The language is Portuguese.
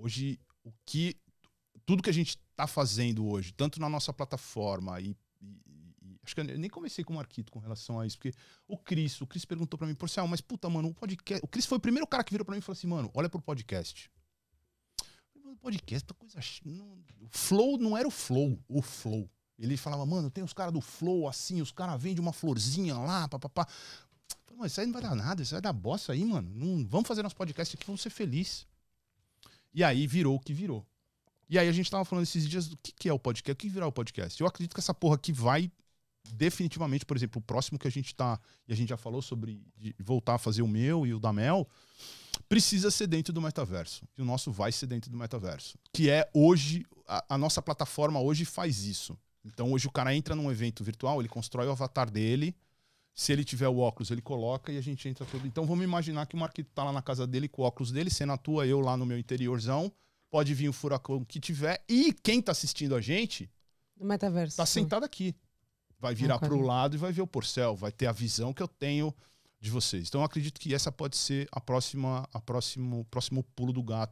Hoje, o que. Tudo que a gente está fazendo hoje, tanto na nossa plataforma e, e, e. acho que eu nem comecei com o Marquito com relação a isso, porque o Cris, o Cris perguntou para mim, por ah, mas puta, mano, o podcast. O Cris foi o primeiro cara que virou para mim e falou assim, mano, olha pro podcast. podcast, tá coisa. o flow não era o flow, o flow. Ele falava, mano, tem os caras do Flow assim, os caras vendem uma florzinha lá, papapá. Falei, mano, isso aí não vai dar nada, isso vai dar bosta aí, mano. Não, vamos fazer nosso podcast aqui, vamos ser felizes. E aí virou o que virou. E aí a gente tava falando esses dias do que, que é o podcast, o que virar o podcast. Eu acredito que essa porra aqui vai definitivamente, por exemplo, o próximo que a gente tá, e a gente já falou sobre voltar a fazer o meu e o da Mel, precisa ser dentro do metaverso. E o nosso vai ser dentro do metaverso. Que é hoje, a, a nossa plataforma hoje faz isso. Então hoje o cara entra num evento virtual, ele constrói o avatar dele, se ele tiver o óculos, ele coloca e a gente entra todo. Então vamos imaginar que o Marquito tá lá na casa dele com o óculos dele, cena tua, eu lá no meu interiorzão. Pode vir o furacão que tiver. E quem tá assistindo a gente. No metaverso. Tá sentado aqui. Vai virar para pro lado e vai ver o Porcel. Vai ter a visão que eu tenho de vocês. Então eu acredito que essa pode ser a próxima, a próximo, próximo pulo do gato.